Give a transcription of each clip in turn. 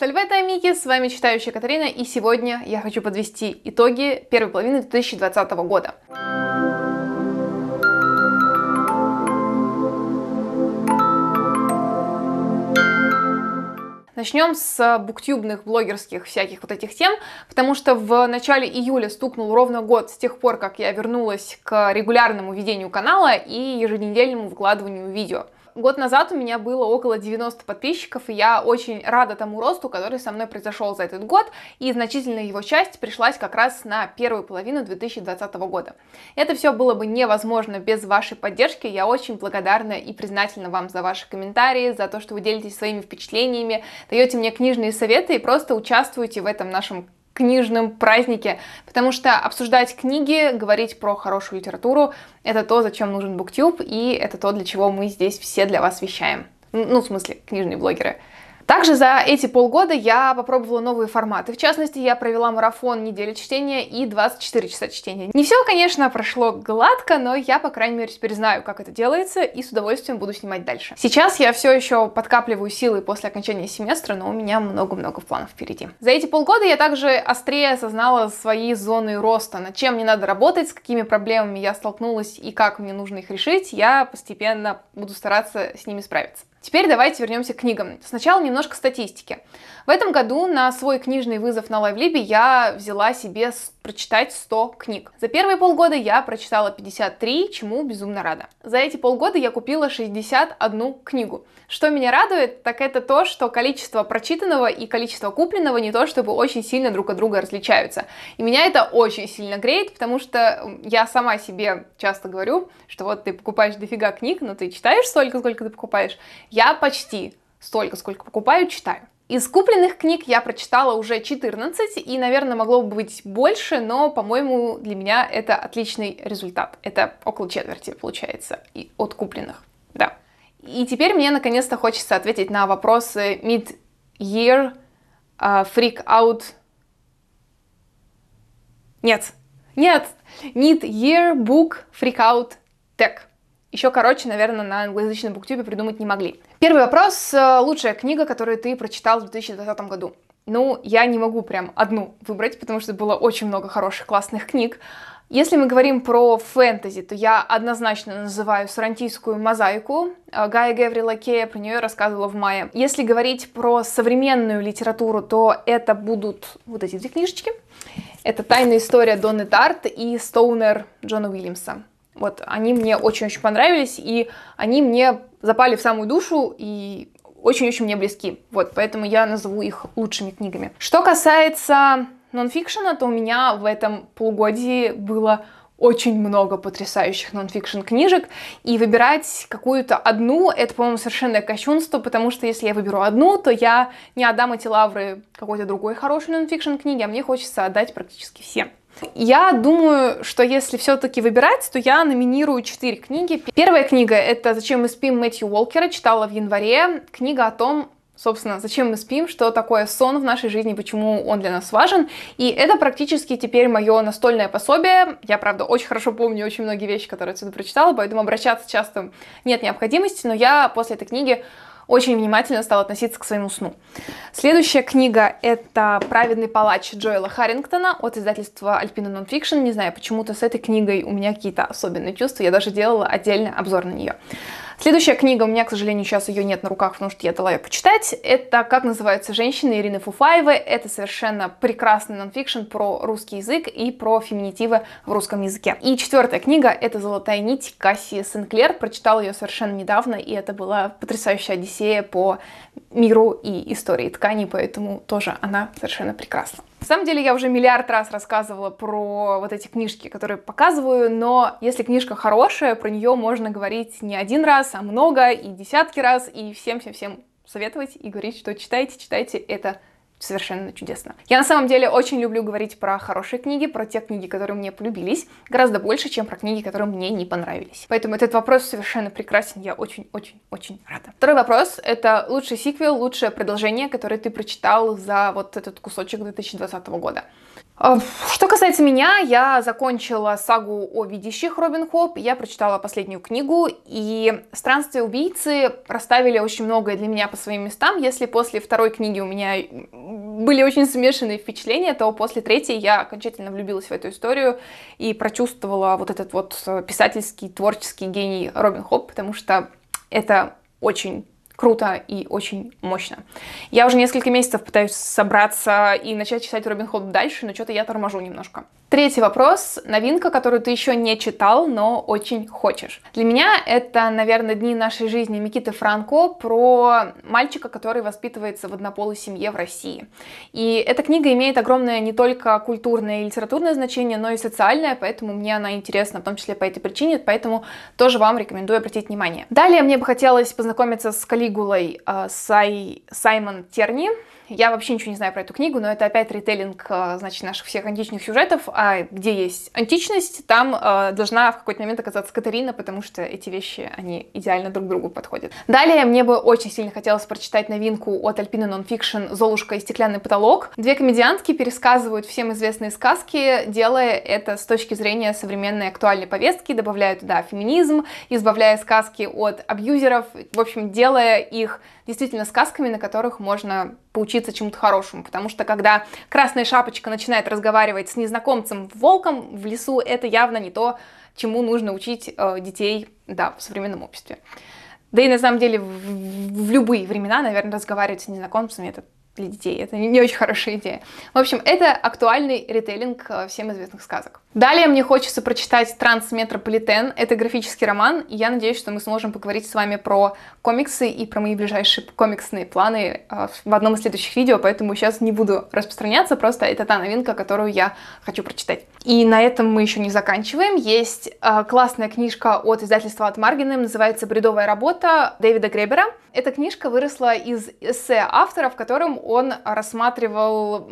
Сальвета Амики, с вами читающая Катарина, и сегодня я хочу подвести итоги первой половины 2020 года. Начнем с буктюбных, блогерских всяких вот этих тем, потому что в начале июля стукнул ровно год с тех пор, как я вернулась к регулярному ведению канала и еженедельному выкладыванию видео. Год назад у меня было около 90 подписчиков, и я очень рада тому росту, который со мной произошел за этот год, и значительная его часть пришлась как раз на первую половину 2020 года. Это все было бы невозможно без вашей поддержки, я очень благодарна и признательна вам за ваши комментарии, за то, что вы делитесь своими впечатлениями, даете мне книжные советы и просто участвуете в этом нашем книжном празднике, потому что обсуждать книги, говорить про хорошую литературу — это то, зачем нужен BookTube, и это то, для чего мы здесь все для вас вещаем. Ну, в смысле, книжные блогеры — также за эти полгода я попробовала новые форматы. В частности, я провела марафон недели чтения и 24 часа чтения. Не все, конечно, прошло гладко, но я, по крайней мере, теперь знаю, как это делается, и с удовольствием буду снимать дальше. Сейчас я все еще подкапливаю силы после окончания семестра, но у меня много-много планов впереди. За эти полгода я также острее осознала свои зоны роста, над чем мне надо работать, с какими проблемами я столкнулась и как мне нужно их решить, я постепенно буду стараться с ними справиться. Теперь давайте вернемся к книгам. Сначала немножко статистики. В этом году на свой книжный вызов на Лайвлибе я взяла себе прочитать 100 книг. За первые полгода я прочитала 53, чему безумно рада. За эти полгода я купила 61 книгу. Что меня радует, так это то, что количество прочитанного и количество купленного не то чтобы очень сильно друг от друга различаются. И меня это очень сильно греет, потому что я сама себе часто говорю, что вот ты покупаешь дофига книг, но ты читаешь столько, сколько ты покупаешь. Я почти столько, сколько покупаю, читаю. Из купленных книг я прочитала уже 14, и, наверное, могло бы быть больше, но, по-моему, для меня это отличный результат. Это около четверти, получается, и от купленных, да. И теперь мне, наконец-то, хочется ответить на вопросы mid-year, uh, freak-out... Нет, нет, mid-year, book, freak-out, tech еще короче, наверное, на англоязычном буктюбе придумать не могли. Первый вопрос. Э, лучшая книга, которую ты прочитал в 2020 году? Ну, я не могу прям одну выбрать, потому что было очень много хороших, классных книг. Если мы говорим про фэнтези, то я однозначно называю «Сарантийскую мозаику» э, Гая Геврила Кея, про нее рассказывала в мае. Если говорить про современную литературу, то это будут вот эти две книжечки. Это «Тайная история Донны Тарт» и «Стоунер» Джона Уильямса. Вот, они мне очень-очень понравились, и они мне запали в самую душу, и очень-очень мне близки. Вот, поэтому я назову их лучшими книгами. Что касается нонфикшена, то у меня в этом полугодии было очень много потрясающих нонфикшн книжек, и выбирать какую-то одну, это, по-моему, совершенно кощунство, потому что если я выберу одну, то я не отдам эти лавры какой-то другой хорошей нонфикшн книге, а мне хочется отдать практически все. Я думаю, что если все-таки выбирать, то я номинирую четыре книги. Первая книга — это «Зачем мы спим» Мэтью Уолкера, читала в январе. Книга о том, собственно, зачем мы спим, что такое сон в нашей жизни, почему он для нас важен. И это практически теперь мое настольное пособие. Я, правда, очень хорошо помню очень многие вещи, которые отсюда прочитала, поэтому обращаться часто нет необходимости, но я после этой книги очень внимательно стал относиться к своему сну. Следующая книга — это «Праведный палач» Джоэла Харрингтона от издательства Alpina Nonfiction. Не знаю, почему-то с этой книгой у меня какие-то особенные чувства, я даже делала отдельный обзор на нее. Следующая книга, у меня, к сожалению, сейчас ее нет на руках, потому что я дала ее почитать, это «Как называются женщины» Ирины Фуфаевой. Это совершенно прекрасный нонфикшн про русский язык и про феминитивы в русском языке. И четвертая книга — это «Золотая нить» Кассии Сенклер. Прочитала ее совершенно недавно, и это была потрясающая одиссея по миру и истории тканей, поэтому тоже она совершенно прекрасна. На самом деле я уже миллиард раз рассказывала про вот эти книжки, которые показываю, но если книжка хорошая, про нее можно говорить не один раз, а много и десятки раз, и всем-всем-всем советовать и говорить, что читайте, читайте, это совершенно чудесно. Я на самом деле очень люблю говорить про хорошие книги, про те книги, которые мне полюбились, гораздо больше, чем про книги, которые мне не понравились. Поэтому этот вопрос совершенно прекрасен, я очень-очень-очень рада. Второй вопрос — это лучший сиквел, лучшее продолжение, которое ты прочитал за вот этот кусочек 2020 года. Э, что касается меня, я закончила сагу о видящих Робин Хоп, я прочитала последнюю книгу, и «Странствия убийцы» расставили очень многое для меня по своим местам. Если после второй книги у меня были очень смешанные впечатления, то после третьей я окончательно влюбилась в эту историю и прочувствовала вот этот вот э, писательский, творческий гений Робин Хоп, потому что это очень круто и очень мощно. Я уже несколько месяцев пытаюсь собраться и начать читать Робин Холд дальше, но что-то я торможу немножко. Третий вопрос. Новинка, которую ты еще не читал, но очень хочешь. Для меня это, наверное, дни нашей жизни Микиты Франко про мальчика, который воспитывается в однополой семье в России. И эта книга имеет огромное не только культурное и литературное значение, но и социальное, поэтому мне она интересна, в том числе по этой причине, поэтому тоже вам рекомендую обратить внимание. Далее мне бы хотелось познакомиться с Калигулой э, Сай... Саймон Терни. Я вообще ничего не знаю про эту книгу, но это опять ритейлинг, э, значит, наших всех античных сюжетов, а где есть античность, там э, должна в какой-то момент оказаться Катарина, потому что эти вещи, они идеально друг другу подходят. Далее мне бы очень сильно хотелось прочитать новинку от Альпины Нонфикшн «Золушка и стеклянный потолок». Две комедиантки пересказывают всем известные сказки, делая это с точки зрения современной актуальной повестки, добавляя туда феминизм, избавляя сказки от абьюзеров, в общем, делая их действительно сказками, на которых можно поучиться чему-то хорошему, потому что когда Красная Шапочка начинает разговаривать с незнакомцем волком в лесу, это явно не то, чему нужно учить э, детей да, в современном обществе. Да и на самом деле в, в любые времена, наверное, разговаривать с незнакомцами это для детей. Это не очень хорошая идея. В общем, это актуальный ритейлинг э, всем известных сказок. Далее мне хочется прочитать «Трансметрополитен». Это графический роман, и я надеюсь, что мы сможем поговорить с вами про комиксы и про мои ближайшие комиксные планы э, в одном из следующих видео, поэтому сейчас не буду распространяться, просто это та новинка, которую я хочу прочитать. И на этом мы еще не заканчиваем. Есть э, классная книжка от издательства от Маргина, называется «Бредовая работа» Дэвида Гребера. Эта книжка выросла из эссе автора, в котором он рассматривал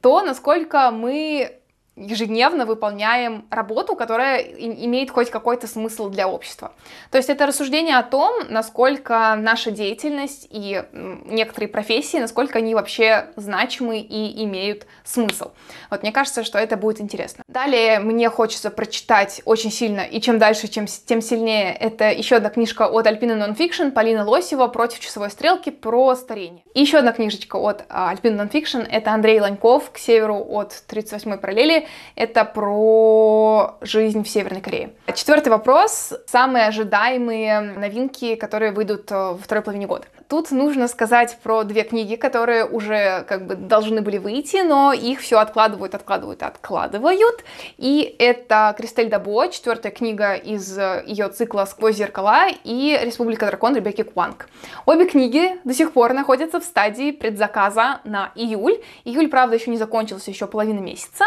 то, насколько мы ежедневно выполняем работу, которая имеет хоть какой-то смысл для общества. То есть это рассуждение о том, насколько наша деятельность и некоторые профессии, насколько они вообще значимы и имеют смысл. Вот мне кажется, что это будет интересно. Далее мне хочется прочитать очень сильно, и чем дальше, чем, тем сильнее, это еще одна книжка от Альпина Нонфикшн, Полина Лосева «Против часовой стрелки» про старение. И еще одна книжечка от Альпина Нонфикшн, это Андрей Ланьков «К северу от 38-й параллели», это про жизнь в Северной Корее. Четвертый вопрос. Самые ожидаемые новинки, которые выйдут э, во второй половине года. Тут нужно сказать про две книги, которые уже как бы должны были выйти, но их все откладывают, откладывают, откладывают. И это Кристель Дабо, четвертая книга из э, ее цикла «Сквозь зеркала» и «Республика дракон» Ребекки Куанг. Обе книги до сих пор находятся в стадии предзаказа на июль. Июль, правда, еще не закончился, еще половина месяца.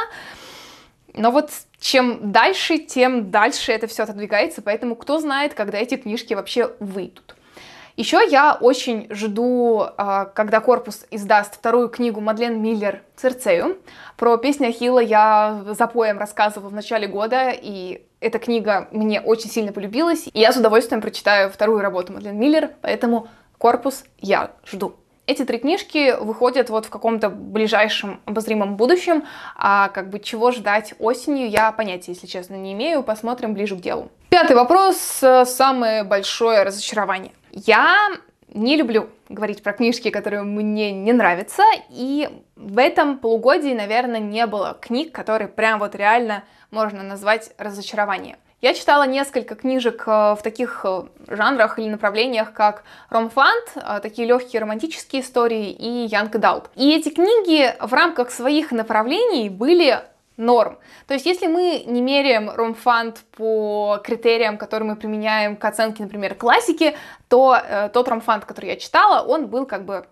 Но вот чем дальше, тем дальше это все отодвигается, поэтому кто знает, когда эти книжки вообще выйдут. Еще я очень жду, а, когда корпус издаст вторую книгу Мадлен Миллер «Церцею». Про песню Хила. я за поем рассказывала в начале года, и эта книга мне очень сильно полюбилась, и я с удовольствием прочитаю вторую работу Мадлен Миллер, поэтому корпус я жду. Эти три книжки выходят вот в каком-то ближайшем обозримом будущем, а как бы чего ждать осенью, я понятия, если честно, не имею, посмотрим ближе к делу. Пятый вопрос, э, самое большое разочарование. Я не люблю говорить про книжки, которые мне не нравятся, и в этом полугодии, наверное, не было книг, которые прям вот реально можно назвать разочарование. Я читала несколько книжек э, в таких э, жанрах или направлениях, как ромфант, э, такие легкие романтические истории и Янг Далт. И эти книги в рамках своих направлений были норм. То есть, если мы не меряем ромфанд по критериям, которые мы применяем к оценке, например, классики, то э, тот ромфанд, который я читала, он был как бы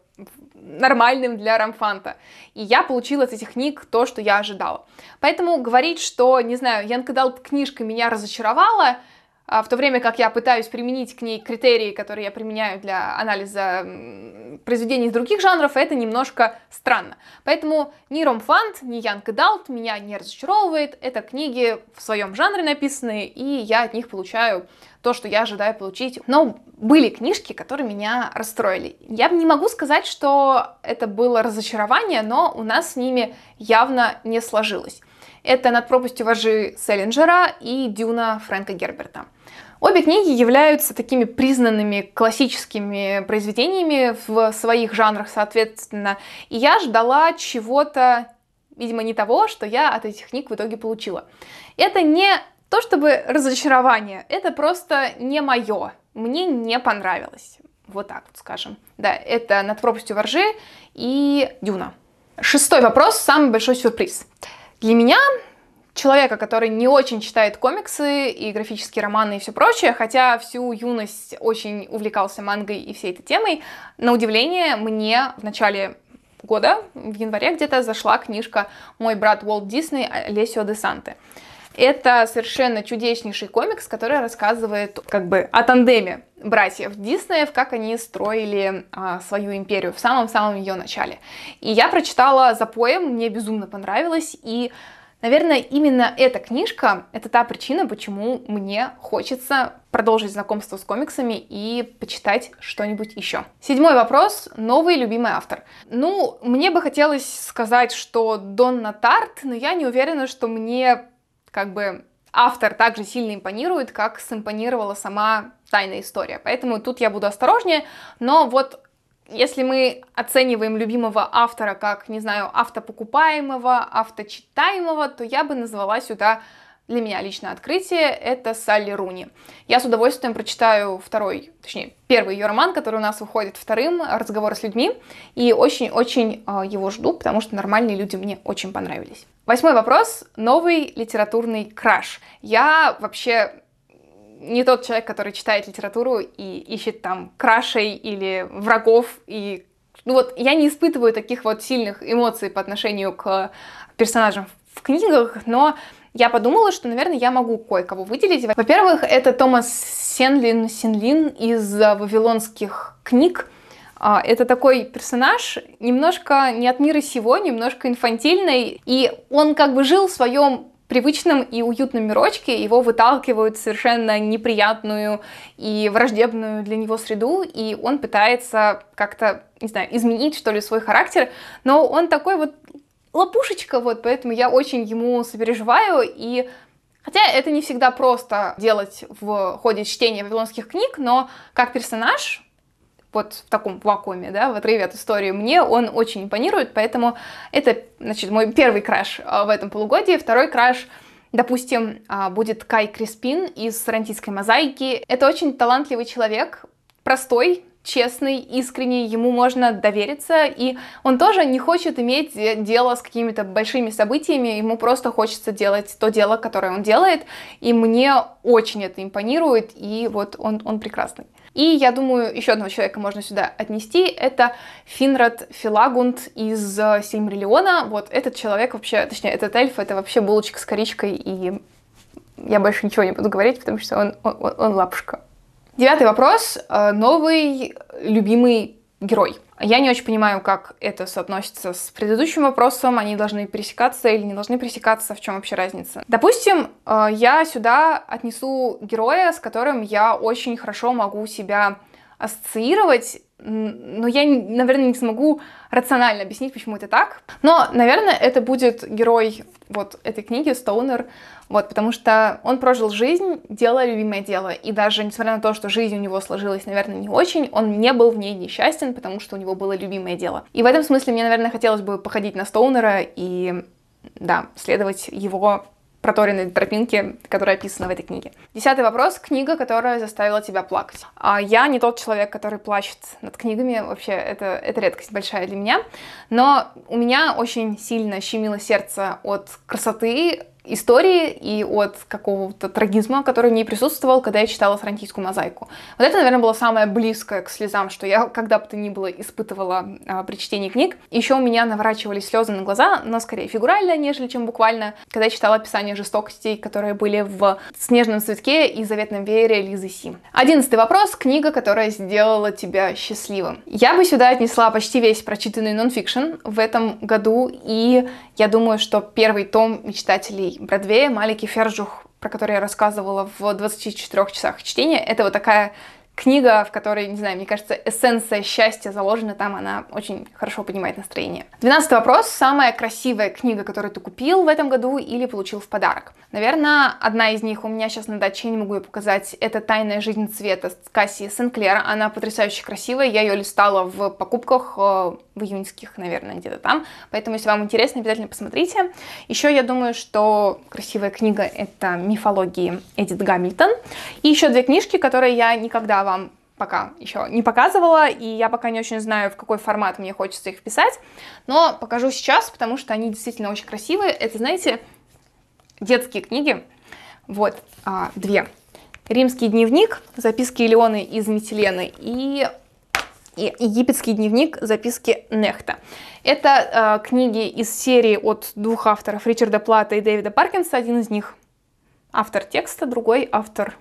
нормальным для Рамфанта. И я получила от этих книг то, что я ожидала. Поэтому говорить, что, не знаю, Янка книжка меня разочаровала, а, в то время как я пытаюсь применить к ней критерии, которые я применяю для анализа произведений из других жанров, это немножко странно. Поэтому ни Ромфант, ни Янг Далт меня не разочаровывает. Это книги в своем жанре написанные, и я от них получаю то, что я ожидаю получить. Но были книжки, которые меня расстроили. Я не могу сказать, что это было разочарование, но у нас с ними явно не сложилось. Это «Над пропастью вожи» Селлинджера и «Дюна» Фрэнка Герберта. Обе книги являются такими признанными классическими произведениями в своих жанрах, соответственно. И я ждала чего-то, видимо, не того, что я от этих книг в итоге получила. Это не то чтобы разочарование, это просто не мое, мне не понравилось. Вот так вот скажем. Да, это «Над пропастью воржи и «Дюна». Шестой вопрос, самый большой сюрприз. Для меня, человека, который не очень читает комиксы и графические романы и все прочее, хотя всю юность очень увлекался мангой и всей этой темой, на удивление мне в начале года, в январе где-то, зашла книжка «Мой брат Уолт Дисней» Лесио де Санте. Это совершенно чудеснейший комикс, который рассказывает как бы о тандеме братьев Диснеев, как они строили а, свою империю в самом-самом ее начале. И я прочитала за поем, мне безумно понравилось, и Наверное, именно эта книжка — это та причина, почему мне хочется продолжить знакомство с комиксами и почитать что-нибудь еще. Седьмой вопрос. Новый любимый автор. Ну, мне бы хотелось сказать, что Донна Тарт, но я не уверена, что мне как бы автор также сильно импонирует, как симпонировала сама тайная история. Поэтому тут я буду осторожнее, но вот если мы оцениваем любимого автора как, не знаю, автопокупаемого, авточитаемого, то я бы назвала сюда для меня лично открытие — это Салли Руни. Я с удовольствием прочитаю второй, точнее, первый ее роман, который у нас выходит вторым, "Разговор с людьми», и очень-очень э, его жду, потому что нормальные люди мне очень понравились. Восьмой вопрос. Новый литературный краш. Я вообще не тот человек, который читает литературу и ищет там крашей или врагов. И... Ну вот я не испытываю таких вот сильных эмоций по отношению к персонажам в книгах, но я подумала, что, наверное, я могу кое-кого выделить. Во-первых, это Томас Сенлин, Сенлин из «Вавилонских книг», а, это такой персонаж немножко не от мира сего, немножко инфантильный, и он как бы жил в своем привычном и уютном мирочке его выталкивают в совершенно неприятную и враждебную для него среду, и он пытается как-то, не знаю, изменить, что ли, свой характер, но он такой вот лопушечка, вот, поэтому я очень ему сопереживаю, и Хотя это не всегда просто делать в ходе чтения вавилонских книг, но как персонаж вот в таком вакууме, да, в отрыве от истории мне, он очень импонирует, поэтому это, значит, мой первый краш э, в этом полугодии. Второй краш Допустим, а, будет Кай Криспин из «Сарантийской мозаики». Это очень талантливый человек, простой, честный, искренний, ему можно довериться, и он тоже не хочет иметь э, дело с какими-то большими событиями, ему просто хочется делать то дело, которое он делает, и мне очень это импонирует, и вот он, он прекрасный. И я думаю, еще одного человека можно сюда отнести, это Финрад Филагунд из э, Сильмариллиона, вот этот человек вообще, точнее, этот эльф, это вообще булочка с коричкой, и я больше ничего не буду говорить, потому что он, он, он лапушка. Девятый вопрос. Э, новый любимый герой. Я не очень понимаю, как это соотносится с предыдущим вопросом. Они должны пересекаться или не должны пересекаться, в чем вообще разница. Допустим, э, я сюда отнесу героя, с которым я очень хорошо могу себя ассоциировать, но я, наверное, не смогу рационально объяснить, почему это так. Но, наверное, это будет герой в вот этой книги Стоунер, вот, потому что он прожил жизнь, делая любимое дело, и даже несмотря на то, что жизнь у него сложилась, наверное, не очень, он не был в ней несчастен, потому что у него было любимое дело. И в этом смысле мне, наверное, хотелось бы походить на Стоунера и, да, следовать его проторенной тропинки, которая описана в этой книге. Десятый вопрос. Книга, которая заставила тебя плакать. А я не тот человек, который плачет над книгами. Вообще, это, это редкость большая для меня. Но у меня очень сильно щемило сердце от красоты, истории и от какого-то трагизма, который не присутствовал, когда я читала франтийскую мозаику. Вот это, наверное, было самое близкое к слезам, что я когда бы то ни было испытывала а, при чтении книг. Еще у меня наворачивались слезы на глаза, но скорее фигурально, нежели чем буквально, когда я читала описание жестокостей, которые были в «Снежном цветке» и «Заветном веере» Лизы Си. Одиннадцатый вопрос. Книга, которая сделала тебя счастливым. Я бы сюда отнесла почти весь прочитанный нонфикшн в этом году, и я думаю, что первый том мечтателей Бродвей. маленький фержух, про который я рассказывала в 24 часах чтения, это вот такая книга, в которой, не знаю, мне кажется, эссенция счастья заложена там, она очень хорошо поднимает настроение. Двенадцатый вопрос. Самая красивая книга, которую ты купил в этом году или получил в подарок? Наверное, одна из них у меня сейчас на даче, я не могу ее показать, это «Тайная жизнь цвета» с Кассии Сенклера. Она потрясающе красивая, я ее листала в покупках э, в июньских, наверное, где-то там. Поэтому, если вам интересно, обязательно посмотрите. Еще я думаю, что красивая книга — это «Мифологии» Эдит Гамильтон. И еще две книжки, которые я никогда вам пока еще не показывала, и я пока не очень знаю, в какой формат мне хочется их писать, но покажу сейчас, потому что они действительно очень красивые. Это, знаете, детские книги, вот, а, две. «Римский дневник», «Записки Илеоны из Метилены» и и египетский дневник записки Нехта. Это э, книги из серии от двух авторов Ричарда Плата и Дэвида Паркинса. Один из них автор текста, другой автор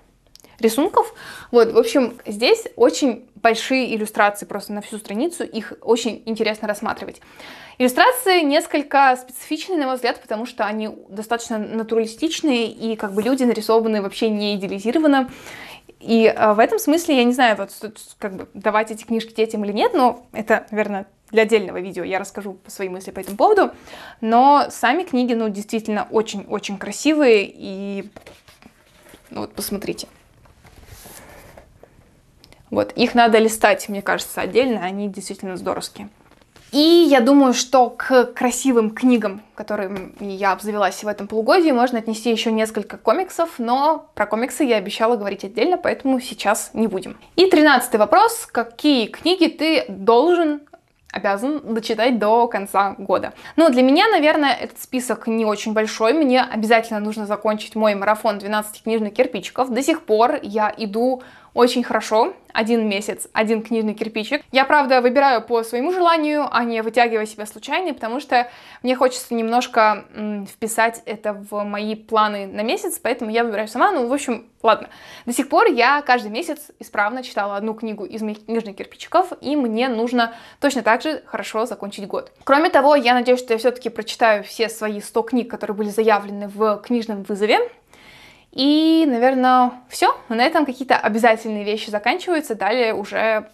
рисунков. Вот, в общем, здесь очень большие иллюстрации просто на всю страницу, их очень интересно рассматривать. Иллюстрации несколько специфичные, на мой взгляд, потому что они достаточно натуралистичные, и как бы люди нарисованы вообще не идеализированно. И а, в этом смысле, я не знаю, вот, как бы давать эти книжки детям или нет, но это, наверное, для отдельного видео я расскажу свои мысли по этому поводу. Но сами книги, ну, действительно очень-очень красивые, и ну, вот посмотрите. Вот, их надо листать, мне кажется, отдельно, они действительно здоровские. И я думаю, что к красивым книгам, которыми я обзавелась в этом полугодии, можно отнести еще несколько комиксов, но про комиксы я обещала говорить отдельно, поэтому сейчас не будем. И тринадцатый вопрос. Какие книги ты должен обязан дочитать до конца года. Ну, для меня, наверное, этот список не очень большой. Мне обязательно нужно закончить мой марафон 12 книжных кирпичиков. До сих пор я иду очень хорошо, один месяц, один книжный кирпичик. Я, правда, выбираю по своему желанию, а не вытягивая себя случайно, потому что мне хочется немножко вписать это в мои планы на месяц, поэтому я выбираю сама. Ну, в общем, ладно. До сих пор я каждый месяц исправно читала одну книгу из моих книжных кирпичиков, и мне нужно точно так же хорошо закончить год. Кроме того, я надеюсь, что я все-таки прочитаю все свои 100 книг, которые были заявлены в книжном вызове, и, наверное, все. На этом какие-то обязательные вещи заканчиваются. Далее уже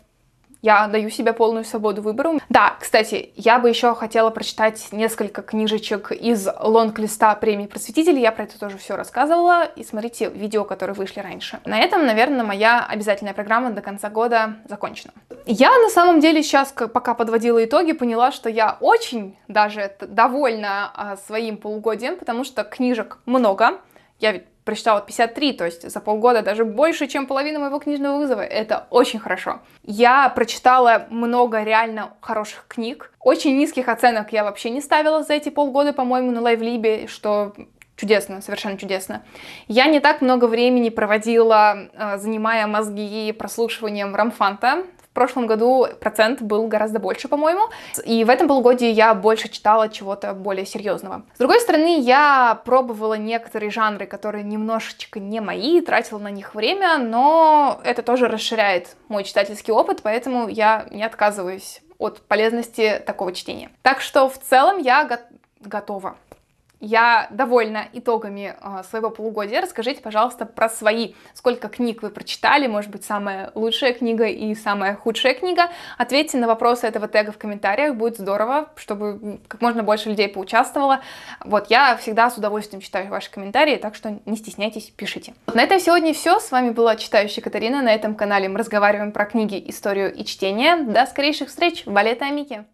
я даю себе полную свободу выбору. Да, кстати, я бы еще хотела прочитать несколько книжечек из лонг-листа премии просветителей. Я про это тоже все рассказывала. И смотрите видео, которые вышли раньше. На этом, наверное, моя обязательная программа до конца года закончена. Я на самом деле сейчас, пока подводила итоги, поняла, что я очень даже довольна а, своим полугодием, потому что книжек много. Я ведь прочитала 53, то есть за полгода даже больше, чем половина моего книжного вызова. Это очень хорошо. Я прочитала много реально хороших книг. Очень низких оценок я вообще не ставила за эти полгода, по-моему, на Лайвлибе, что чудесно, совершенно чудесно. Я не так много времени проводила, э, занимая мозги прослушиванием Рамфанта, прошлом году процент был гораздо больше, по-моему. И в этом полугодии я больше читала чего-то более серьезного. С другой стороны, я пробовала некоторые жанры, которые немножечко не мои, тратила на них время, но это тоже расширяет мой читательский опыт, поэтому я не отказываюсь от полезности такого чтения. Так что в целом я го готова я довольна итогами а, своего полугодия. Расскажите, пожалуйста, про свои. Сколько книг вы прочитали? Может быть, самая лучшая книга и самая худшая книга? Ответьте на вопросы этого тега в комментариях. Будет здорово, чтобы как можно больше людей поучаствовало. Вот, я всегда с удовольствием читаю ваши комментарии, так что не стесняйтесь, пишите. На этом сегодня все. С вами была читающая Катарина. На этом канале мы разговариваем про книги, историю и чтение. До скорейших встреч. Валета Амике.